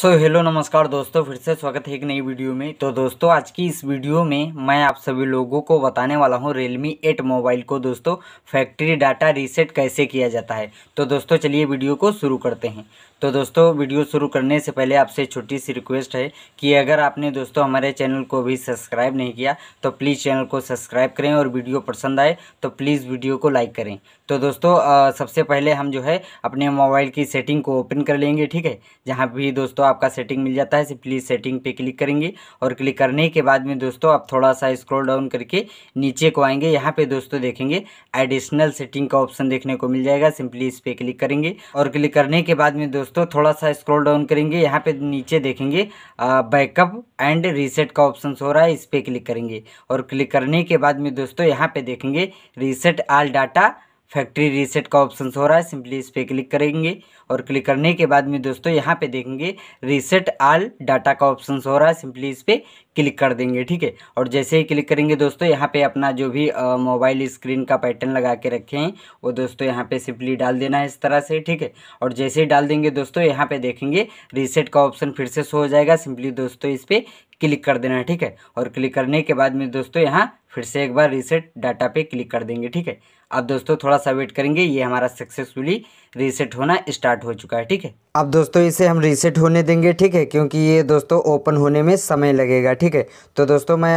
सो so, hello नमस्कार दोस्तों फिर से स्वागत है एक नई वीडियो में तो दोस्तों आज की इस वीडियो में मैं आप सभी लोगों को बताने वाला हूँ रियलमी 8 मोबाइल को दोस्तों फैक्ट्री डाटा रीसेट कैसे किया जाता है तो दोस्तों चलिए वीडियो को शुरू करते हैं तो दोस्तों वीडियो शुरू करने से पहले आपसे छोटी सी रिक्वेस्ट है कि अगर आपने दोस्तों हमारे चैनल को भी सब्सक्राइब नहीं किया तो प्लीज़ चैनल को सब्सक्राइब करें और वीडियो पसंद आए तो प्लीज़ वीडियो को लाइक करें तो दोस्तों आ, सबसे पहले हम जो है अपने मोबाइल की सेटिंग को ओपन कर लेंगे ठीक है जहाँ भी दोस्तों आपका सेटिंग मिल जाता है सिंपली सेटिंग पे क्लिक करेंगे और क्लिक करने के बाद में दोस्तों आप थोड़ा सा स्क्रॉल डाउन करके नीचे को आएंगे यहाँ पे दोस्तों देखेंगे एडिशनल सेटिंग का ऑप्शन देखने को मिल जाएगा सिंपली इस पर क्लिक करेंगे और क्लिक करने के बाद में दोस्तों थोड़ा सा स्क्रोल डाउन करेंगे यहाँ पर नीचे देखेंगे बैकअप एंड रीसेट का ऑप्शन हो रहा है इस पर क्लिक करेंगे और क्लिक करने के बाद में दोस्तों यहाँ पर देखेंगे reset all data factory reset का ऑप्शन हो रहा है सिंपली इस पर क्लिक करेंगे और क्लिक करने के बाद में दोस्तों यहाँ पे देखेंगे रीसेट आल डाटा का ऑप्शन हो रहा है सिंपली इस पर क्लिक कर देंगे ठीक है और जैसे ही क्लिक करेंगे दोस्तों यहाँ पे अपना जो भी मोबाइल स्क्रीन का पैटर्न लगा के रखे हैं वो दोस्तों यहाँ पे सिंपली डाल देना है इस तरह से ठीक है और जैसे ही डाल देंगे दोस्तों यहाँ पे देखेंगे रीसेट का ऑप्शन फिर से शो हो जाएगा सिंपली दोस्तों इस पर क्लिक कर देना है ठीक है और क्लिक करने के बाद में दोस्तों यहाँ फिर से एक बार रीसेट डाटा पे क्लिक कर देंगे ठीक है अब दोस्तों थोड़ा सा वेट करेंगे ये हमारा सक्सेसफुली रीसेट होना स्टार्ट हो चुका है ठीक है अब दोस्तों इसे हम रीसेट होने देंगे ठीक है क्योंकि ये दोस्तों ओपन होने में समय लगेगा ठीक है तो दोस्तों मैं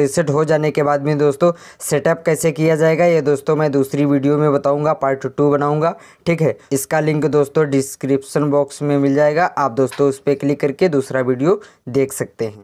रीसेट हो जाने के बाद में दोस्तों सेटअप कैसे किया जाएगा ये दोस्तों मैं दूसरी वीडियो में बताऊँगा पार्ट टू बनाऊंगा ठीक है इसका लिंक दोस्तों डिस्क्रिप्सन बॉक्स में मिल जाएगा आप दोस्तों उस पर क्लिक करके दूसरा वीडियो देख सकते हैं